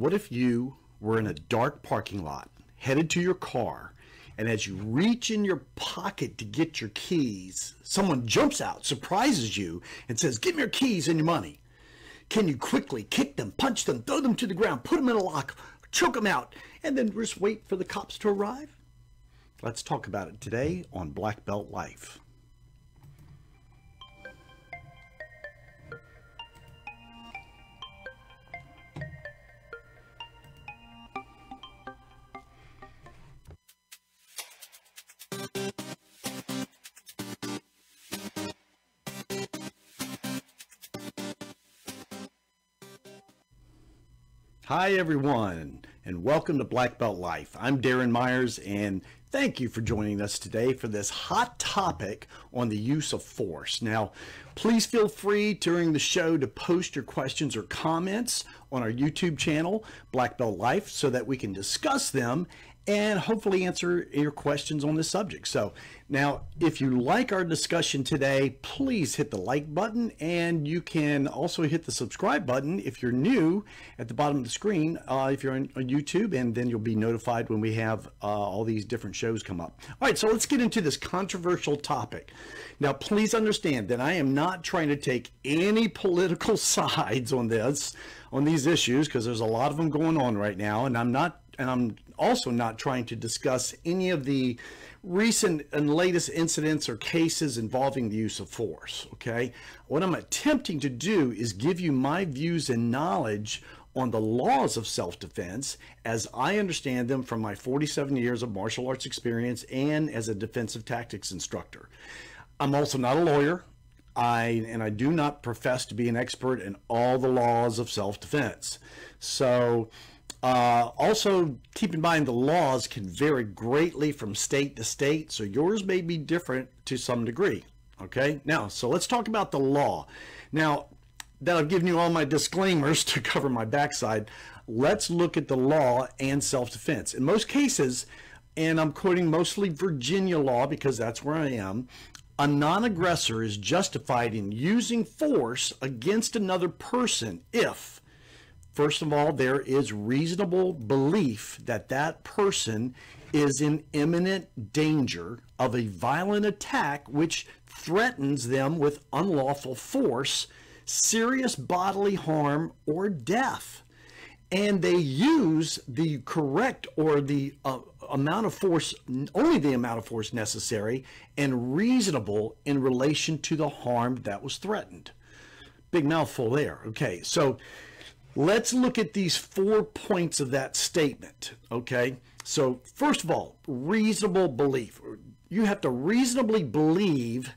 What if you were in a dark parking lot, headed to your car, and as you reach in your pocket to get your keys, someone jumps out, surprises you, and says, Give me your keys and your money. Can you quickly kick them, punch them, throw them to the ground, put them in a lock, choke them out, and then just wait for the cops to arrive? Let's talk about it today on Black Belt Life. Hi, everyone, and welcome to Black Belt Life. I'm Darren Myers, and thank you for joining us today for this hot topic on the use of force. Now, please feel free during the show to post your questions or comments on our YouTube channel, Black Belt Life, so that we can discuss them and hopefully answer your questions on this subject. So now, if you like our discussion today, please hit the like button and you can also hit the subscribe button if you're new at the bottom of the screen, uh, if you're on, on, YouTube, and then you'll be notified when we have uh, all these different shows come up. All right, so let's get into this controversial topic. Now, please understand that I am not trying to take any political sides on this, on these issues, because there's a lot of them going on right now, and I'm not and I'm also not trying to discuss any of the recent and latest incidents or cases involving the use of force, okay? What I'm attempting to do is give you my views and knowledge on the laws of self-defense as I understand them from my 47 years of martial arts experience and as a defensive tactics instructor. I'm also not a lawyer. I and I do not profess to be an expert in all the laws of self-defense. So uh, also, keep in mind the laws can vary greatly from state to state, so yours may be different to some degree. Okay, now, so let's talk about the law. Now, that I've given you all my disclaimers to cover my backside, let's look at the law and self defense. In most cases, and I'm quoting mostly Virginia law because that's where I am, a non aggressor is justified in using force against another person if First of all, there is reasonable belief that that person is in imminent danger of a violent attack which threatens them with unlawful force, serious bodily harm, or death. And they use the correct or the uh, amount of force, only the amount of force necessary and reasonable in relation to the harm that was threatened. Big mouthful there. Okay, so Let's look at these four points of that statement, okay? So, first of all, reasonable belief. You have to reasonably believe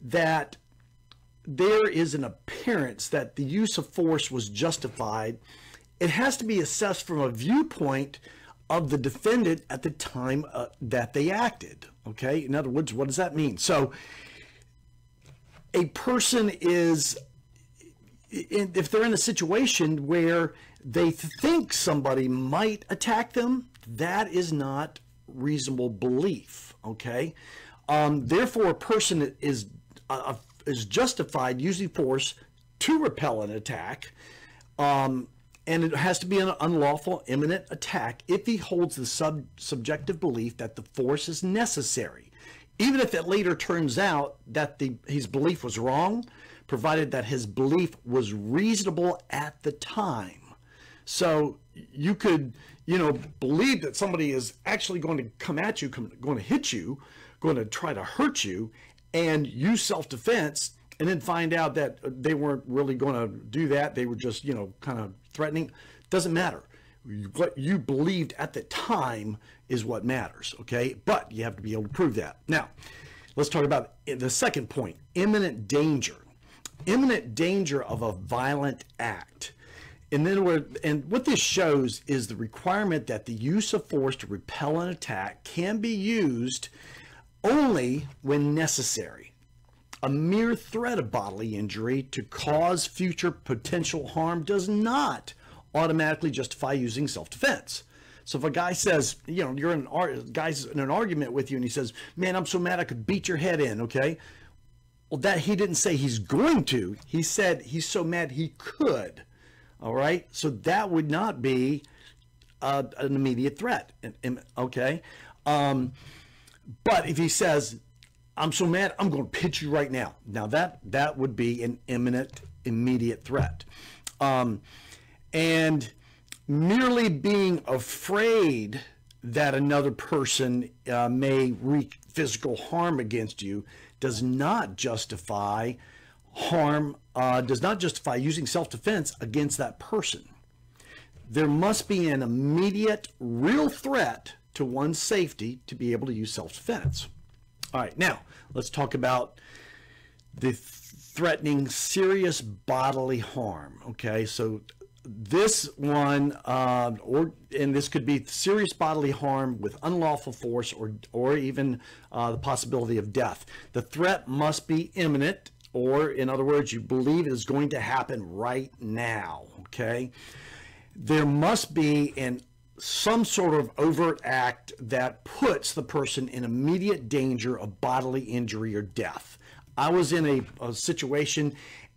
that there is an appearance that the use of force was justified. It has to be assessed from a viewpoint of the defendant at the time uh, that they acted. Okay, in other words, what does that mean? So, a person is if they're in a situation where they think somebody might attack them, that is not reasonable belief. Okay, um, therefore, a person is uh, uh, is justified using force to repel an attack, um, and it has to be an unlawful imminent attack if he holds the sub- subjective belief that the force is necessary, even if it later turns out that the his belief was wrong provided that his belief was reasonable at the time. So you could, you know, believe that somebody is actually going to come at you, come, going to hit you, going to try to hurt you, and use self defense, and then find out that they weren't really going to do that. They were just, you know, kind of threatening. Doesn't matter. What you believed at the time is what matters, okay? But you have to be able to prove that. Now, let's talk about the second point imminent danger imminent danger of a violent act. And then we're, and what this shows is the requirement that the use of force to repel an attack can be used only when necessary. A mere threat of bodily injury to cause future potential harm does not automatically justify using self-defense. So if a guy says, you know, you're in an guy's in an argument with you, and he says, "Man, I'm so mad I could beat your head in," okay, well, that he didn't say he's going to. He said he's so mad he could. All right. So that would not be uh, an immediate threat. Okay. Um, but if he says, I'm so mad, I'm going to pitch you right now. Now that that would be an imminent, immediate threat. Um, and merely being afraid that another person uh, may wreak physical harm against you does not justify harm, uh, does not justify using self defense against that person. There must be an immediate, real threat to one's safety to be able to use self defense. All right, now let's talk about the threatening serious bodily harm. Okay, so this one, uh, or and this could be serious bodily harm with unlawful force, or or even uh, the possibility of death. The threat must be imminent, or in other words, you believe it is going to happen right now. Okay, there must be an some sort of overt act that puts the person in immediate danger of bodily injury or death. I was in a, a situation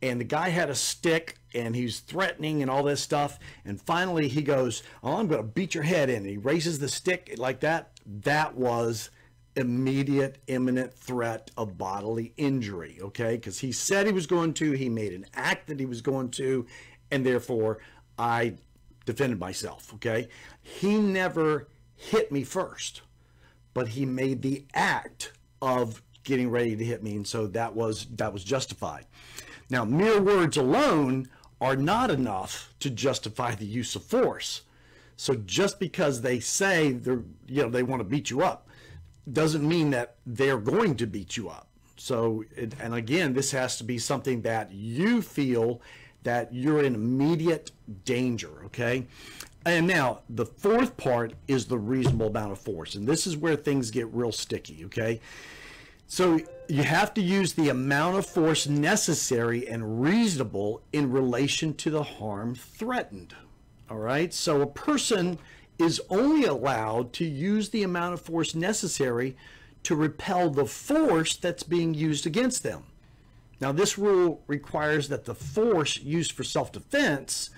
and the guy had a stick and he's threatening and all this stuff. And finally he goes, Oh, I'm going to beat your head in. And he raises the stick like that. That was immediate, imminent threat of bodily injury. Okay. Because he said he was going to, he made an act that he was going to. And therefore, I defended myself. Okay. He never hit me first, but he made the act of getting ready to hit me. And so that was, that was justified. Now, mere words alone are not enough to justify the use of force. So just because they say they're, you know, they want to beat you up doesn't mean that they're going to beat you up. So, it, and again, this has to be something that you feel that you're in immediate danger, okay? And now the fourth part is the reasonable amount of force. And this is where things get real sticky, okay? So you have to use the amount of force necessary and reasonable in relation to the harm threatened. All right. So a person is only allowed to use the amount of force necessary to repel the force that's being used against them. Now, this rule requires that the force used for self defense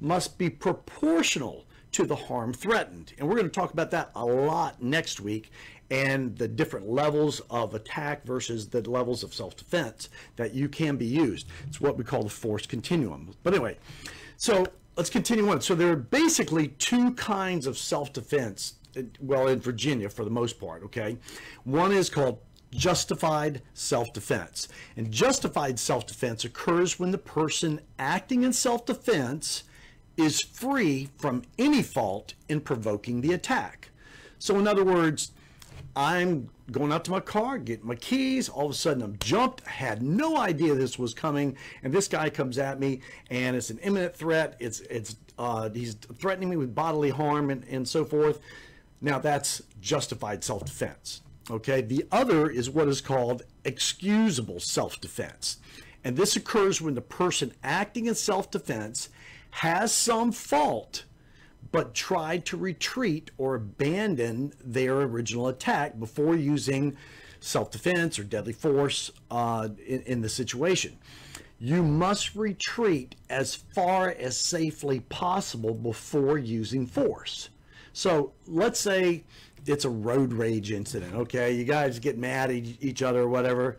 must be proportional to the harm threatened. And we're going to talk about that a lot next week and the different levels of attack versus the levels of self-defense that you can be used. It's what we call the force continuum. But anyway, so let's continue on. So there are basically two kinds of self-defense, well, in Virginia for the most part, okay? One is called justified self-defense. And justified self-defense occurs when the person acting in self-defense is free from any fault in provoking the attack. So in other words, I'm going out to my car, getting my keys. All of a sudden, I'm jumped. Had no idea this was coming, and this guy comes at me, and it's an imminent threat. It's it's uh, he's threatening me with bodily harm and, and so forth. Now that's justified self-defense. Okay. The other is what is called excusable self-defense, and this occurs when the person acting in self-defense has some fault but tried to retreat or abandon their original attack before using self-defense or deadly force uh, in, in the situation. You must retreat as far as safely possible before using force. So let's say it's a road rage incident. Okay, you guys get mad at each other or whatever,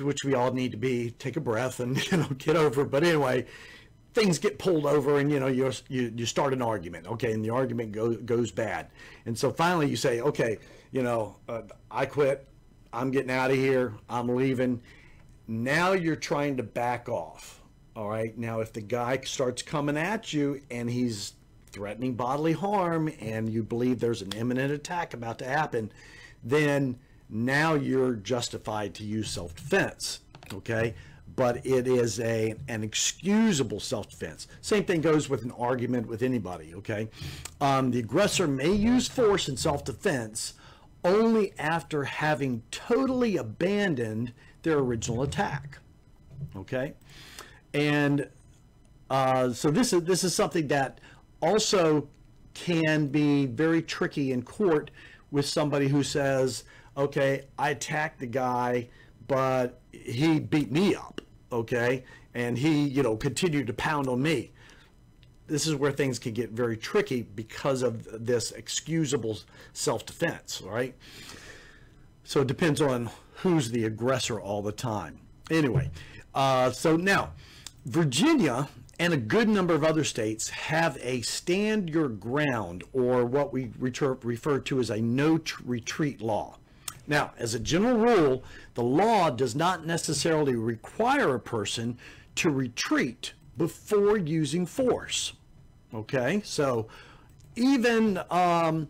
which we all need to be. Take a breath and you know get over. It. But anyway, things get pulled over and you know you you, you start an argument okay and the argument go, goes bad and so finally you say okay you know uh, i quit i'm getting out of here i'm leaving now you're trying to back off all right now if the guy starts coming at you and he's threatening bodily harm and you believe there's an imminent attack about to happen then now you're justified to use self-defense okay but it is a an excusable self-defense. Same thing goes with an argument with anybody, okay? Um, the aggressor may use force in self-defense only after having totally abandoned their original attack, okay? And uh, so this is, this is something that also can be very tricky in court with somebody who says, okay, I attacked the guy, but he beat me up okay? And he, you know, continued to pound on me. This is where things can get very tricky because of this excusable self-defense, right? So it depends on who's the aggressor all the time. Anyway, uh, so now Virginia and a good number of other states have a stand your ground or what we refer to as a no retreat law. Now, as a general rule, the law does not necessarily require a person to retreat before using force. Okay, so even um,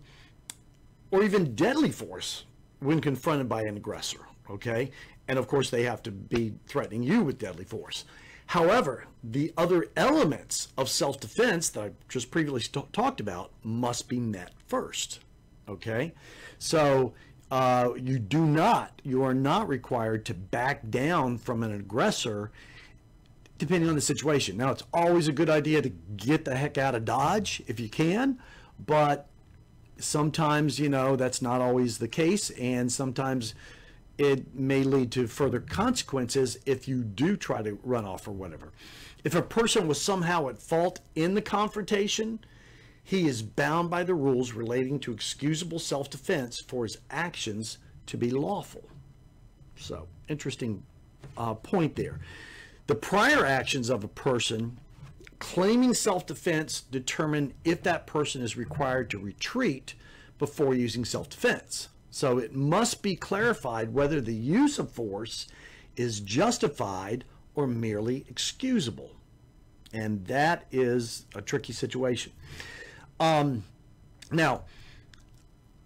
or even deadly force when confronted by an aggressor. Okay, and of course they have to be threatening you with deadly force. However, the other elements of self-defense that I just previously talked about must be met first. Okay, so uh, you do not, you are not required to back down from an aggressor depending on the situation. Now, it's always a good idea to get the heck out of Dodge if you can, but sometimes, you know, that's not always the case, and sometimes it may lead to further consequences if you do try to run off or whatever. If a person was somehow at fault in the confrontation, he is bound by the rules relating to excusable self defense for his actions to be lawful. So, interesting uh, point there. The prior actions of a person claiming self defense determine if that person is required to retreat before using self defense. So it must be clarified whether the use of force is justified or merely excusable. And that is a tricky situation. Um, now,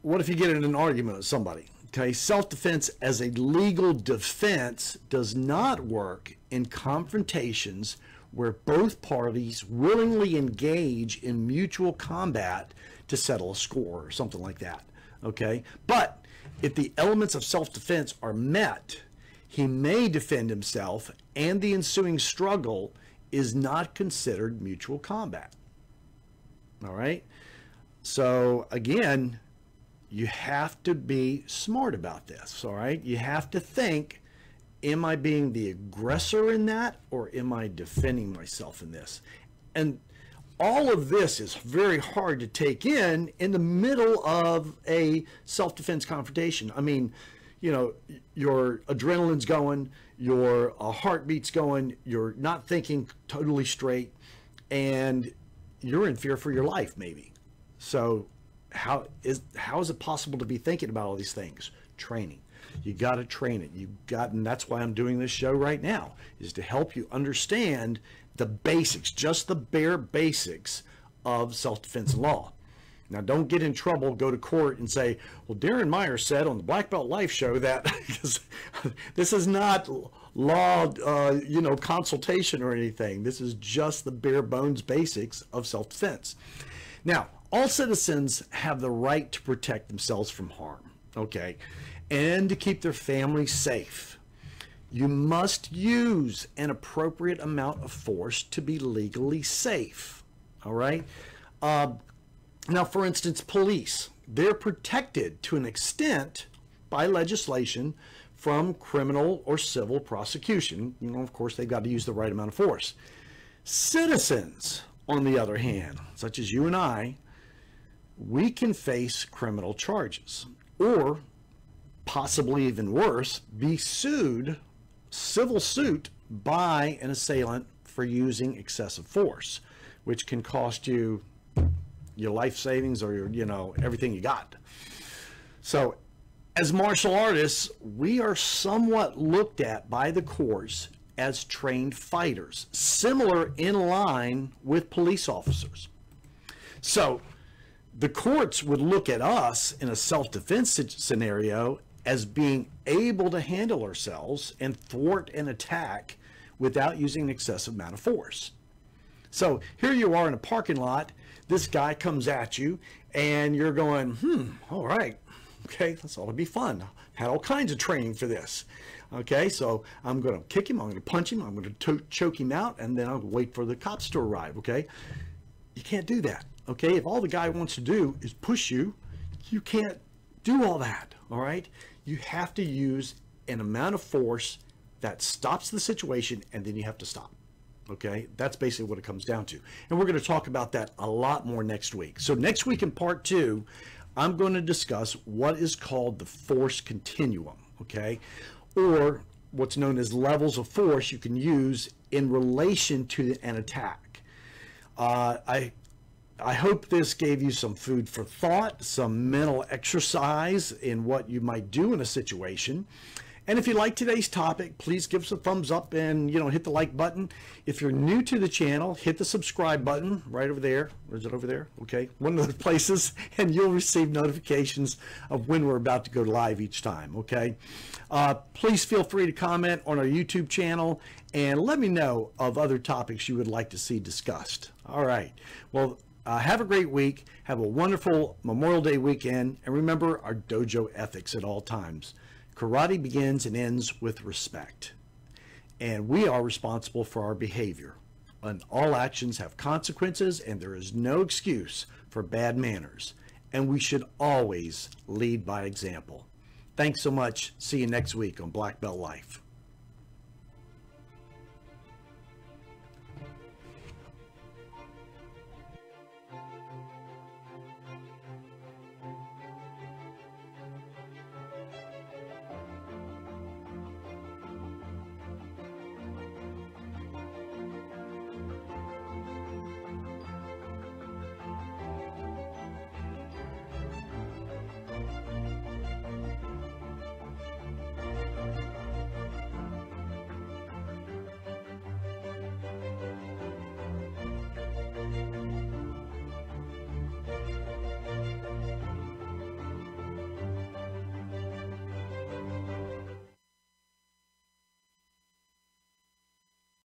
what if you get in an argument with somebody? Okay, self defense as a legal defense does not work in confrontations where both parties willingly engage in mutual combat to settle a score or something like that. Okay, but if the elements of self defense are met, he may defend himself and the ensuing struggle is not considered mutual combat. All right. So again, you have to be smart about this. All right. You have to think, am I being the aggressor in that or am I defending myself in this? And all of this is very hard to take in in the middle of a self-defense confrontation. I mean, you know, your adrenaline's going, your uh, heartbeat's going, you're not thinking totally straight, and you're in fear for your life, maybe. So how is how is it possible to be thinking about all these things? Training. You got to train it. You got, and that's why I'm doing this show right now, is to help you understand the basics, just the bare basics of self-defense law. Now, don't get in trouble, go to court and say, well, Darren Meyer said on the Black Belt Life show that this is not law, uh, you know, consultation or anything. This is just the bare bones basics of self-defense. Now, all citizens have the right to protect themselves from harm, okay, and to keep their family safe. You must use an appropriate amount of force to be legally safe, all right? Uh, now, for instance, police, they're protected to an extent by legislation from criminal or civil prosecution. You know, of course, they've got to use the right amount of force. Citizens, on the other hand, such as you and I, we can face criminal charges or possibly even worse, be sued, civil suit, by an assailant for using excessive force, which can cost you your life savings or your, you know, everything you got. So as martial artists, we are somewhat looked at by the courts as trained fighters, similar in line with police officers. So the courts would look at us in a self defense scenario as being able to handle ourselves and thwart an attack without using an excessive amount of force. So here you are in a parking lot. This guy comes at you, and you're going, hmm, all right, Okay, that's all to be fun. Had all kinds of training for this. Okay, so I'm going to kick him, I'm going to punch him, I'm going to choke him out, and then I'll wait for the cops to arrive. Okay, you can't do that. Okay, if all the guy wants to do is push you, you can't do all that. All right, you have to use an amount of force that stops the situation, and then you have to stop. Okay, that's basically what it comes down to. And we're going to talk about that a lot more next week. So, next week in part two, I'm going to discuss what is called the force continuum, okay? Or what's known as levels of force you can use in relation to an attack. Uh, I I hope this gave you some food for thought, some mental exercise in what you might do in a situation. And if you like today's topic, please give us a thumbs up and, you know, hit the like button. If you're new to the channel, hit the subscribe button right over there. Or is it over there? Okay. One of the places. And you'll receive notifications of when we're about to go live each time. Okay. Uh, please feel free to comment on our YouTube channel and let me know of other topics you would like to see discussed. All right. Well, uh, have a great week. Have a wonderful Memorial Day weekend. And remember our dojo ethics at all times. Karate begins and ends with respect, and we are responsible for our behavior. And all actions have consequences, and there is no excuse for bad manners. And we should always lead by example. Thanks so much. See you next week on Black Belt Life.